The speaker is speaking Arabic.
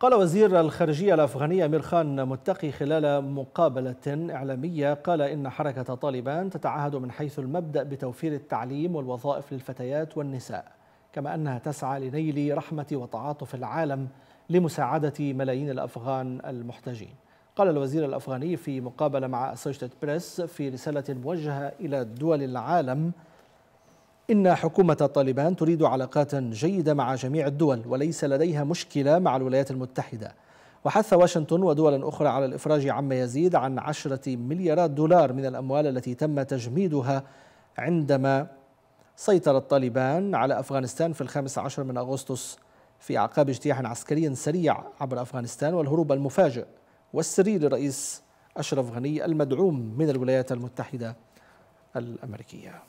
قال وزير الخارجية الأفغاني أمير خان متقي خلال مقابلة إعلامية قال إن حركة طالبان تتعهد من حيث المبدأ بتوفير التعليم والوظائف للفتيات والنساء كما أنها تسعى لنيل رحمة وتعاطف العالم لمساعدة ملايين الأفغان المحتاجين قال الوزير الأفغاني في مقابلة مع أسوشتت بريس في رسالة موجهة إلى دول العالم إن حكومة طالبان تريد علاقات جيدة مع جميع الدول وليس لديها مشكلة مع الولايات المتحدة وحث واشنطن ودولا أخرى على الإفراج عما يزيد عن عشرة مليارات دولار من الأموال التي تم تجميدها عندما سيطر الطالبان على أفغانستان في الخامس عشر من أغسطس في أعقاب اجتياح عسكري سريع عبر أفغانستان والهروب المفاجئ والسري لرئيس أشرف غني المدعوم من الولايات المتحدة الأمريكية